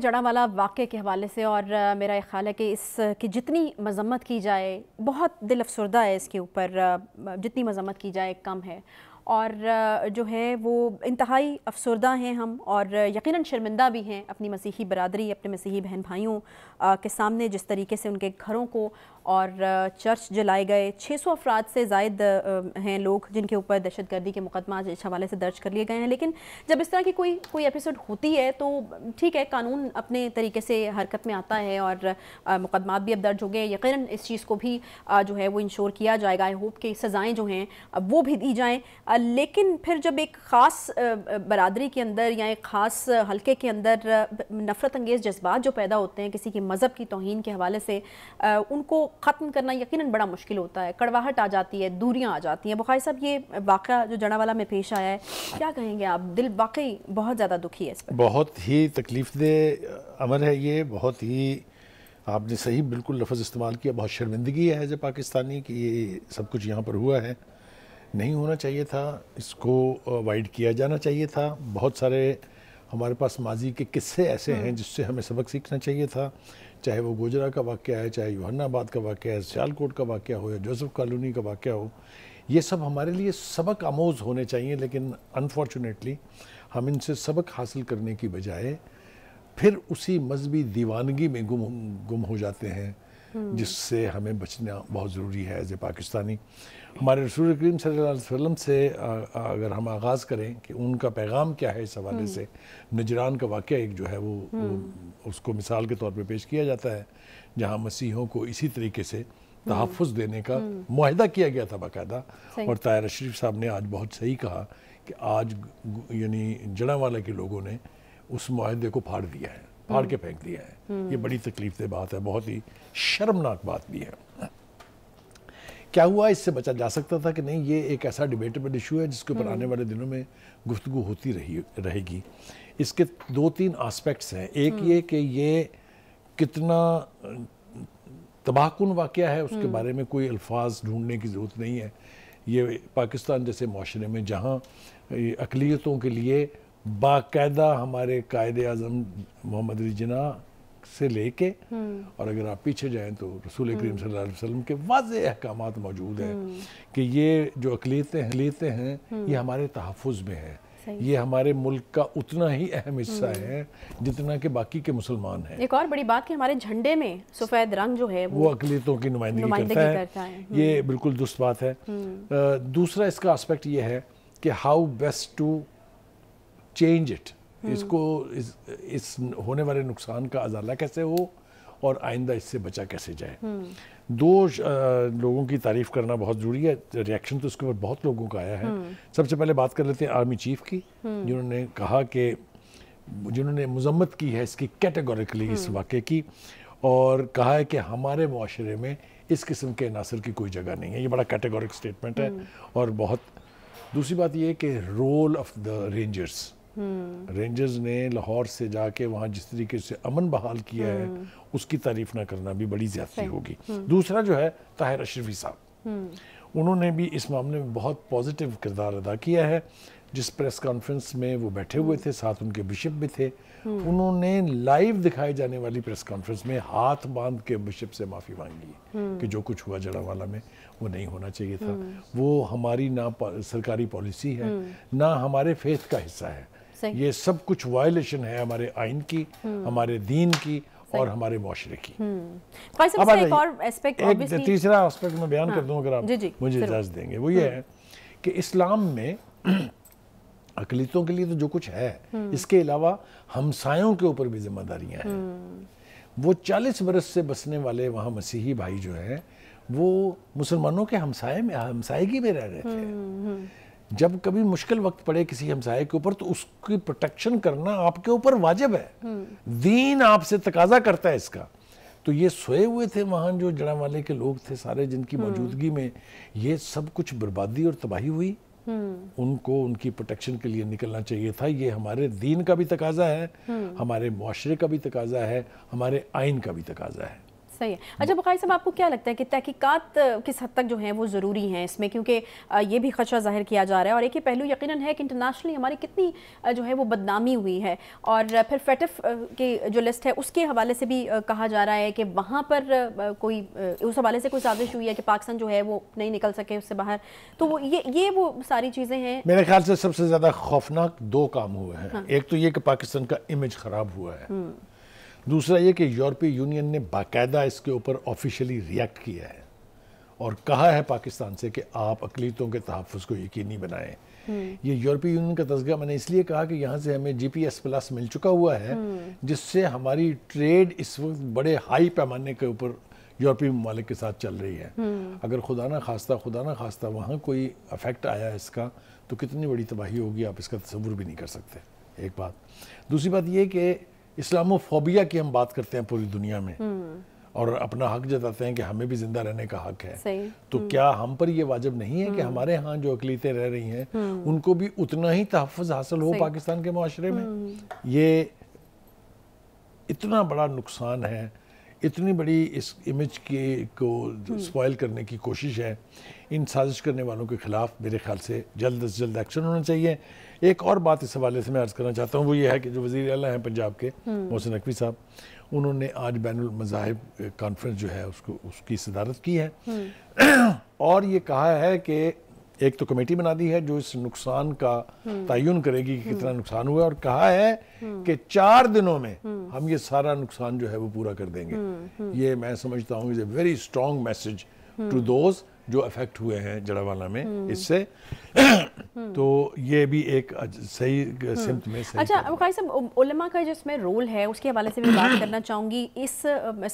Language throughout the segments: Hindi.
जड़ा वाला वाक़े के हवाले से और मेरा ये ख्याल है कि इस की जितनी मजम्मत की जाए बहुत दिल अफसरदा है इसके ऊपर जितनी मजम्मत की जाए कम है और जो है वो इंतहाई अफसरदा हैं हम और यकीनन शर्मिंदा भी हैं अपनी मसीही बरदरी अपने मसीही बहन भाइयों के सामने जिस तरीके से उनके घरों को और चर्च जलाए गए 600 सौ अफराद से जायद हैं लोग जिनके ऊपर दहशत गर्दी के मुकदमा इस हवाले से दर्ज कर लिए गए हैं लेकिन जब इस तरह की कोई कोई एपिसोड होती है तो ठीक है कानून अपने तरीके से हरकत में आता है और मुकदमा भी अब दर्ज हो गए यकीन इस चीज़ को भी जो है वो इंश्योर किया जाएगा आई होप कि सज़ाएँ जो हैं वो भी दी जाएँ लेकिन फिर जब एक ख़ास बरदरी के अंदर या एक ख़ास हल्के के अंदर नफ़रत अंगेज़ जज्बात जो पैदा होते हैं किसी के मज़हब की तोहन के हवाले से उनको ख़त्म करना यकीनन बड़ा मुश्किल होता है कड़वाहट आ जाती है दूरियां आ जाती हैं बुखारी साहब ये वाक़ जो वाला में पेश आया है क्या कहेंगे आप दिल वाकई बहुत ज़्यादा दुखी है इस पर बहुत ही तकलीफ दे अमर है ये बहुत ही आपने सही बिल्कुल लफ्ज़ इस्तेमाल किया बहुत शर्मिंदगी है एज ए पाकिस्तानी कि ये सब कुछ यहाँ पर हुआ है नहीं होना चाहिए था इसको अवॉइड किया जाना चाहिए था बहुत सारे हमारे पास माजी के किस्से ऐसे हैं हम्म। जिससे हमें सबक सीखना चाहिए था चाहे वो गोजरा का वाक्य है चाहे यूहन्नाबाद का वाक्य है सियालकोट का वाक्य हो या जोसफ कॉलोनी का वाक्य हो ये सब हमारे लिए सबक आमोज होने चाहिए लेकिन अनफॉर्चुनेटली हम इनसे सबक हासिल करने की बजाय फिर उसी मजहबी दीवानगी में गुम गुम हो जाते हैं हम्म। जिससे हमें बचना बहुत ज़रूरी है एज ए पाकिस्तानी हमारे रसूल करीम सल्लम से अगर हम आगाज़ करें कि उनका पैगाम क्या है इस हवाले हम्म। से नजरान का वाक़ एक जो है वो, वो हम्म। उसको मिसाल के तौर पर पे पेश किया जाता है जहाँ मसीहों को इसी तरीके से तहफ़ देने का माहदा किया गया था बाकायदा और तायर शरीफ साहब ने आज बहुत सही कहा कि आज यानी जड़ा वाला के लोगों ने उस माहदे को फाड़ दिया है फाड़ के हम्म। फेंक दिया है हम्म। ये बड़ी तकलीफ से बात है बहुत ही शर्मनाक बात भी है क्या हुआ इससे बचा जा सकता था कि नहीं ये एक ऐसा डिबेटेबल इशू है जिसके ऊपर हम्म। आने वाले दिनों में गुफ्तु होती रही रहेगी इसके दो तीन आस्पेक्ट्स हैं एक ये कि ये कितना तबाहकुन वाक़ है उसके बारे में कोई अल्फाज ढूंढने की ज़रूरत नहीं है ये पाकिस्तान जैसे माशरे में जहाँ अकलीतों के लिए बाकायदा हमारे कायद अजम मोहम्मद रिजना से लेके हम्म। और अगर आप पीछे जाएं तो रसूल हम्म। करीम सल्लल्लाहु वसल्लम के वाज अहकाम मौजूद हैं हम्म। कि ये जो अकलीतें लेते हैं ये हमारे तहफ़ में है ये हमारे मुल्क का उतना ही अहम हिस्सा है जितना के बाकी के मुसलमान हैं एक और बड़ी बात कि हमारे झंडे में सफ़ेद रंग जो है वो, वो अकलीतों की नुमाइंदगी करता, करता है। ये बिल्कुल दुस्त बात है दूसरा इसका आस्पेक्ट ये है कि how best to change it hmm. इसको इस, इस होने वाले नुकसान का अजाला कैसे हो और आइंदा इससे बचा कैसे जाए hmm. दो लोगों की तारीफ करना बहुत ज़रूरी है रिएक्शन तो उसके ऊपर बहुत लोगों का आया है hmm. सबसे पहले बात कर लेते हैं आर्मी चीफ की जिन्होंने कहा कि जिन्होंने मजम्मत की है इसकी कैटेगोरिकली इस वाक़े की और कहा है कि हमारे माशरे में इस किस्म के नासर की कोई जगह नहीं है ये बड़ा कैटेगोरिक स्टेटमेंट है और बहुत दूसरी बात यह कि role of the rangers rangers हम्म। ने लाहौर से जाके वहाँ जिस तरीके से अमन बहाल किया है हम्म। उसकी तारीफ ना करना भी बड़ी ज्यादा होगी हम्म। दूसरा जो है ताहिर अशरफी साहब उन्होंने भी इस मामले में बहुत पॉजिटिव किरदार अदा किया है जिस प्रेस कॉन्फ्रेंस में वो बैठे हुए थे साथ उनके बिशप भी थे उन्होंने लाइव दिखाई जाने वाली प्रेस कॉन्फ्रेंस में हाथ बांध के बिशप से माफ़ी मांगी कि जो कुछ हुआ जड़ावाला में वो नहीं होना चाहिए था वो हमारी ना सरकारी पॉलिसी है ना हमारे फेथ का हिस्सा है ये सब कुछ वायलेशन है हमारे आइन की हम्म। हमारे दीन की और हमारे माशरे की हम्म। एक और एस्पेक्ट तीसरा एस्पेक्ट मैं बयान कर हाँ। दूँ अगर आप मुझे इजाज़त देंगे वो ये हम्म। है कि इस्लाम में अकलीतों के लिए तो जो कुछ है इसके अलावा हमसायों के ऊपर भी जिम्मेदारियां हैं वो चालीस बरस से बसने वाले वहाँ मसीही भाई जो हैं वो मुसलमानों के हमसाए में हमसायगी में रह रहे थे जब कभी मुश्किल वक्त पड़े किसी हमसाय के ऊपर तो उसकी प्रोटेक्शन करना आपके ऊपर वाजिब है हम्म। दीन आपसे तकाजा करता है इसका तो ये सोए हुए थे महान जो जड़ावाले के लोग थे सारे जिनकी हम्म। मौजूदगी में ये सब कुछ बर्बादी और तबाही हुई हम्म। उनको उनकी प्रोटेक्शन के लिए निकलना चाहिए था ये हमारे दीन का भी तकाजा है हमारे माशरे का भी तकाजा है हमारे आइन का भी तकाजा है सही है अच्छा बकाई साहब आपको क्या लगता है कि तहकीकत किस हद तक जो है वो ज़रूरी हैं इसमें क्योंकि ये भी खदशा जाहिर किया जा रहा है और एक ही पहलू यकीनन है कि इंटरनेशनली हमारी कितनी जो है वो बदनामी हुई है और फिर फेटफ की जो लिस्ट है उसके हवाले से भी कहा जा रहा है कि वहाँ पर कोई उस हवाले से कोई साजिश हुई है कि पाकिस्तान जो है वो नहीं निकल सके उससे बाहर तो वो ये ये वो सारी चीज़ें हैं मेरे ख्याल से सबसे ज़्यादा खौफनाक दो काम हुए हैं हाँ। एक तो ये कि पाकिस्तान का इमेज ख़राब हुआ है हम्म। दूसरा ये कि यूरोपीय यूनियन ने बाकायदा इसके ऊपर ऑफिशियली रिएक्ट किया है और कहा है पाकिस्तान से कि आप अकलीतों के तहफ़ को यकीनी बनाएं हम्म। ये यूरोपीय यूनियन का तस्गा मैंने इसलिए कहा कि यहाँ से हमें जी पी एस प्लस मिल चुका हुआ है हम्म। जिससे हमारी ट्रेड इस वक्त बड़े हाई पैमाने के ऊपर यूरोपीय ममालिक के साथ चल रही है हम्म। अगर खुदा ना खास्ता खुदा ना खास्ता वहाँ कोई अफेक्ट आया इसका तो कितनी बड़ी तबाही होगी आप इसका तस्वुर भी नहीं कर सकते एक बात दूसरी बात यह कि इस्लामोफोबिया की हम बात करते हैं पूरी दुनिया में हम्म। और अपना हक जताते हैं कि हमें भी जिंदा रहने का हक है तो हम्म। क्या हम पर यह वाजिब नहीं है कि हम्म। हमारे यहाँ जो अकलीतें रह रही हैं उनको भी उतना ही तहफ़ हासिल हो पाकिस्तान के माशरे में ये इतना बड़ा नुकसान है इतनी बड़ी इस इमेज के को स्पॉयल हम्म। करने की कोशिश है इन साजिश करने वालों के ख़िलाफ़ मेरे ख्याल से जल्द अज जल्द एक्शन होना चाहिए एक और बात इस हवाले से मैं अर्ज़ करना चाहता हूँ वो ये है कि जो वज़ी अल हैं पंजाब के हम्म। मोहसिन नकवी साहब उन्होंने आज बैन अमजाहब कॉन्फ्रेंस जो है उसको उसकी सदारत की है हम्म। और ये कहा है कि एक तो कमेटी बना दी है जो इस नुकसान का हम्म। तयन करेगी कि कितना हम्म। नुकसान हुआ और कहा है हम्म। कि चार दिनों में हम ये सारा नुकसान जो है वो पूरा कर देंगे ये मैं समझता हूँ is a very strong message to दोस्त जो अफेक्ट हुए हैं जड़ावाला में हम्म। इससे हम्म। तो ये भी एक सही हम्म। सिमत में सही अच्छा वकाई साहब उलमा का जिसमें रोल है उसके हवाले से भी बात करना चाहूँगी इस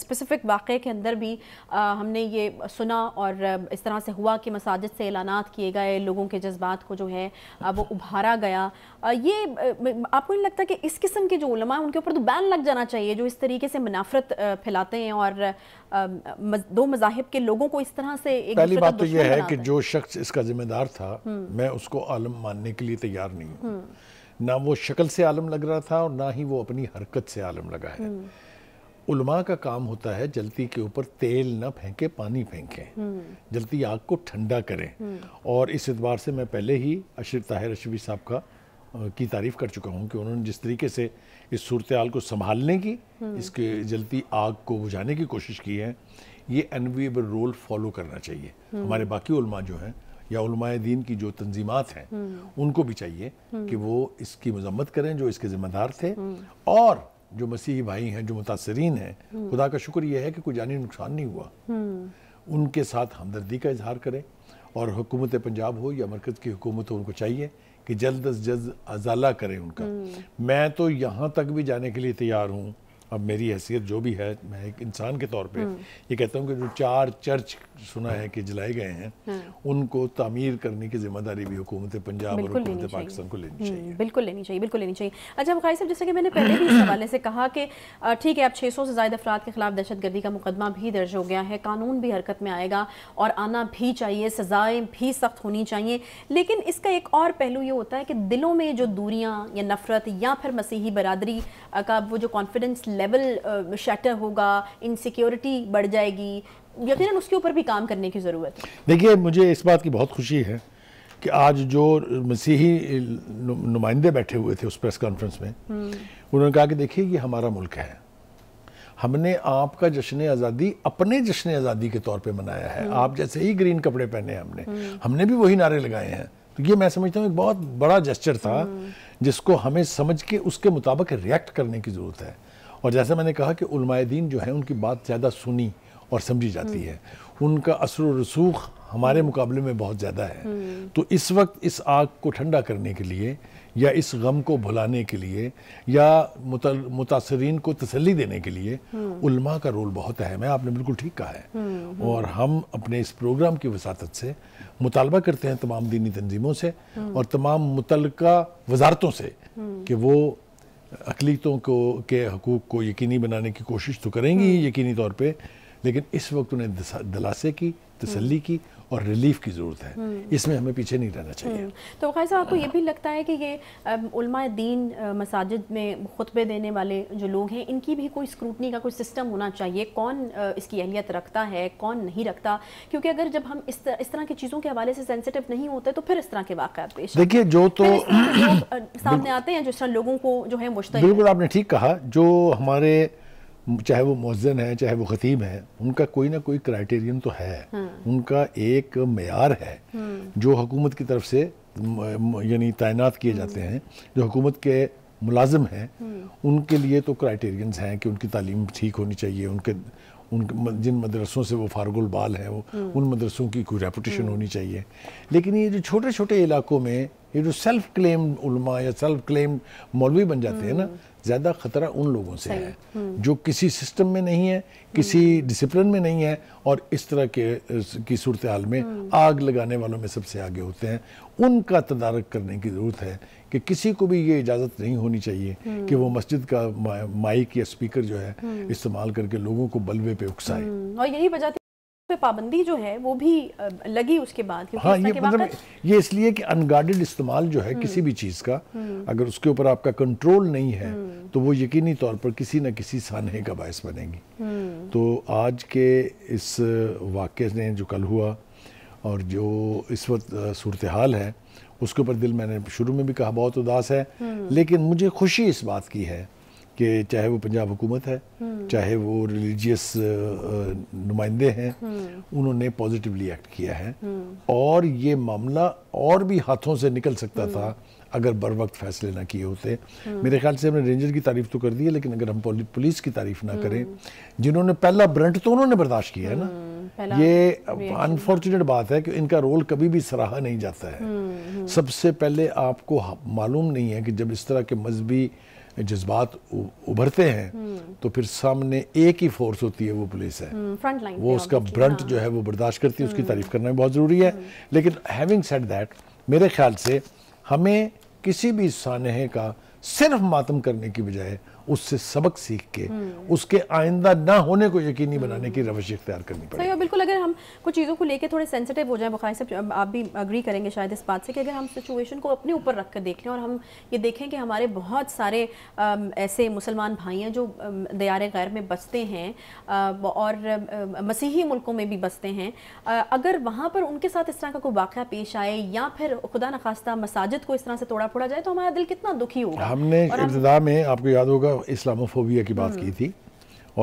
स्पेसिफिक वाक़े के अंदर भी आ, हमने ये सुना और इस तरह से हुआ कि मसाजिद से ऐलान किए गए लोगों के जज्बात को जो है वो उभारा गया आ, ये आपको नहीं लगता कि इस किस्म के जो उलमा उनके ऊपर तो बैन लग जाना चाहिए जो इस तरीके से मुनाफरत फैलाते हैं और दो मजाहब के लोगों को इस तरह से एक बात तो यह है कि जो शख्स इसका जिम्मेदार था मैं उसको आलम मानने के लिए तैयार नहीं हूँ ना वो शक्ल से आलम लग रहा था और ना ही वो अपनी हरकत से आलम लगा है उलमा का काम होता है जलती के ऊपर तेल ना फेंके पानी फेंकें जलती आग को ठंडा करें और इस एतबार से मैं पहले ही अशर ताहिर अशवी साहब का की तारीफ़ कर चुका हूँ कि उन्होंने जिस तरीके से इस सूरत को संभालने की इसके जलती आग को बुझाने की कोशिश की है ये अनवीएबल रोल फॉलो करना चाहिए हम्म। हमारे बाकी उलमा जो हैं या उलमाए दीन की जो तंजीमात हैं हम्म। उनको भी चाहिए हम्म। कि वो इसकी मजम्मत करें जो इसके ज़िम्मेदार थे और जो मसीही भाई हैं जो मुतासरीन हैं खुदा का शुक्र यह है कि कोई जानी नुकसान नहीं हुआ उनके साथ हमदर्दी का इजहार करें और हुकूमत पंजाब हो या मरकज़ की हुकूमत हो उनको चाहिए कि जल्द अज जल्द अजाला करें उनका मैं तो यहाँ तक भी जाने के लिए तैयार हूँ अब मेरी हैसियत जो भी है मैं एक इंसान के तौर पे हम्म। ये कहता हूँ कि जो चार चर्च सुना है कि जलाए गए हैं हम्म। उनको तामीर करने की जिम्मेदारी भी हुकूमत पंजाब और हुकूमत पाकिस्तान को लेनी हम्म, चाहिए बिल्कुल लेनी चाहिए बिल्कुल लेनी चाहिए अच्छा भाई साहब जैसे कि मैंने पहले भी इस हवाले से कहा कि ठीक है अब छः सौ से ज़्यादा अफराद के खिलाफ दहशत गर्दी का मुकदमा भी दर्ज हो गया है कानून भी हरकत में आएगा और आना भी चाहिए सजाएं भी सख्त होनी चाहिए लेकिन इसका एक और पहलू ये होता है कि दिलों में जो दूरियाँ या नफ़रत या फिर मसीही बरदरी का वो जो कॉन्फिडेंस लेवल शटर uh, होगा इनसिक्योरिटी बढ़ जाएगी यकीन उसके ऊपर भी काम करने की ज़रूरत है देखिए मुझे इस बात की बहुत खुशी है कि आज जो मसीही नुमाइंदे बैठे हुए थे उस प्रेस कॉन्फ्रेंस में हम्म। उन्होंने कहा कि देखिए ये हमारा मुल्क है हमने आपका जश्न आज़ादी अपने जश्न आज़ादी के तौर पे मनाया है हम्म। आप जैसे ही ग्रीन कपड़े पहने हमने हम्म। हमने भी वही नारे लगाए हैं तो ये मैं समझता हूँ एक बहुत बड़ा जेस्चर था जिसको हमें समझ के उसके मुताबिक रिएक्ट करने की ज़रूरत है और जैसे मैंने कहा कि उलमायदीन जो है उनकी बात ज़्यादा सुनी और समझी जाती है उनका असर रसूख हमारे मुकाबले में बहुत ज़्यादा है हम्म। तो इस वक्त इस आग को ठंडा करने के लिए या इस गम को भुलाने के लिए या मुतासरीन को तसली देने के लिए हम्म। उलमा का रोल बहुत अहम है आपने बिल्कुल ठीक कहा है हम्म, और हम अपने इस प्रोग्राम की वसात से मुतालबा करते हैं तमाम दीनी तनजीमों से और तमाम मुतल वजारतों से कि वो अकलीतों को के हकूक़ को यकीनी बनाने की कोशिश तो करेंगी हम्म। यकीनी तौर पर लेकिन इस वक्त उन्हें दिलासे की तसली की और रिलीफ की ज़रूरत है हम्म। इसमें हमें पीछे नहीं रहना चाहिए हम्म। तो खाई साहब आपको ये भी लगता है कि ये उलमा दीन मसाजिद में खुतबे देने वाले जो लोग हैं इनकी भी कोई स्क्रूटनी का कोई सिस्टम होना चाहिए कौन इसकी अहलियत रखता है कौन नहीं रखता क्योंकि अगर जब हम इस इस तरह की चीज़ों के हवाले से सेंसिटिव नहीं होते तो फिर इस तरह के वाक़ पेश देखिए जो तो सामने आते हैं जिस तरह लोगों को जो है मुश्तक बिल्कुल आपने ठीक कहा जो हमारे चाहे वो मौजन है चाहे वो खतीब है उनका कोई ना कोई क्राइटेरियन तो है हम्म। उनका एक मैार है हम्म। जो हुकूमत की तरफ से यानी तैनात किए जाते हम्म। हैं जो हुकूमत के मुलाजम हैं उनके लिए तो क्राइटेरियंस हैं कि उनकी तालीम ठीक होनी चाहिए उनके उन जिन मदरसों से वो फारगुल बाल हैं वो उन मदरसों की कोई रेपुटेशन होनी चाहिए लेकिन ये जो छोटे छोटे इलाकों में ये जो सेल्फ क्लेम उलमा या सेल्फ क्लेम मौलवी बन जाते हैं ना ज़्यादा ख़तरा उन लोगों से है हम्म। जो किसी सिस्टम में नहीं है किसी डिसिप्लिन हम्म। में नहीं है और इस तरह के की सूरत हाल में हम्म। आग लगाने वालों में सबसे आगे होते हैं उनका तदारक करने की ज़रूरत है कि किसी को भी ये इजाज़त नहीं होनी चाहिए कि वो मस्जिद का माइक या स्पीकर जो है इस्तेमाल करके लोगों को बलवे पे उकसाए और यही वजह पे पाबंदी जो है वो भी लगी उसके बाद हाँ ये मतलब ये इसलिए कि अनगार्डेड इस्तेमाल जो है हम्म। किसी भी चीज़ का हम्म। अगर उसके ऊपर आपका कंट्रोल नहीं है हम्म। तो वो यकीनी तौर पर किसी न किसी सानहे का बायस बनेगी तो आज के इस वाक्य ने जो कल हुआ और जो इस वक्त सूरत हाल है उसके ऊपर दिल मैंने शुरू में भी कहा बहुत उदास है लेकिन मुझे खुशी इस बात की है कि चाहे वो पंजाब हुकूमत है हम्म। चाहे वो रिलीजियस नुमाइंदे हैं हम्म। उन्होंने पॉजिटिवली एक्ट किया है हम्म। और ये मामला और भी हाथों से निकल सकता था अगर बर वक्त फैसले ना किए होते मेरे ख्याल से हमने रेंजर की तारीफ तो कर दी है लेकिन अगर हम पुलिस की तारीफ ना करें जिन्होंने पहला ब्रंट तो उन्होंने बर्दाश्त किया है ना ये अनफॉर्चुनेट बात है कि इनका रोल कभी भी सराहा नहीं जाता है सबसे पहले आपको मालूम नहीं है कि जब इस तरह के मजहबी जज्बात उभरते हैं हम्म। तो फिर सामने एक ही फोर्स होती है वो पुलिस है हम्म, वो उसका ब्रंट हाँ। जो है वो बर्दाश्त करती है उसकी हम्म। तारीफ करना भी बहुत ज़रूरी है लेकिन हैविंग सेट दैट मेरे ख्याल से हमें किसी भी सानहे का सिर्फ मातम करने की बजाय उससे सबक सीख के उसके आइंदा ना होने को यकीनी हम्म। बनाने की रवश इख्तियार करनी पड़ेगी सही बिल्कुल अगर हम कुछ चीज़ों को लेकर थोड़े सेंसिटिव हो जाए बुखार से आप भी अग्री करेंगे शायद इस बात से कि अगर हम सिचुएशन को अपने ऊपर रख कर देख लें और हम ये देखें कि हमारे बहुत सारे ऐसे मुसलमान भाई हैं जो दयार गैर में बसते हैं और मसीही मुल्कों में भी बसते हैं अगर वहाँ पर उनके साथ इस तरह का कोई वाक़ पेश आए या फिर खुदा नखास्ता मसाजिद को इस तरह से तोड़ा फोड़ा जाए तो हमारा दिल कितना दुखी होगा हमने इब्तदा में आपको याद होगा इस्लामोफोबिया की बात हम्म। की थी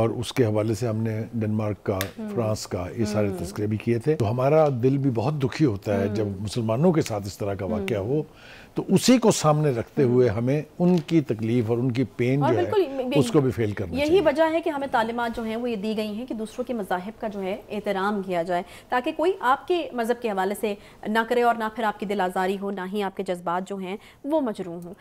और उसके हवाले से हमने डेनमार्क का हम्म। फ्रांस का ये हम्म। सारे तस्करे भी किए थे तो हमारा दिल भी बहुत दुखी होता है जब मुसलमानों के साथ इस तरह का वाक़ हो तो उसी को सामने रखते हुए हमें उनकी तकलीफ और उनकी पेन और जो है उसको भी फेल करना यही वजह है कि हमें तालीमत जो है वो ये दी गई हैं कि दूसरों के मजाहब का जो है एहतराम किया जाए ताकि कोई आपके मज़हब के हवाले से ना करे और ना फिर आपकी दिल आज़ारी हो ना ही आपके जज्बात जो हैं वो मजरूम हों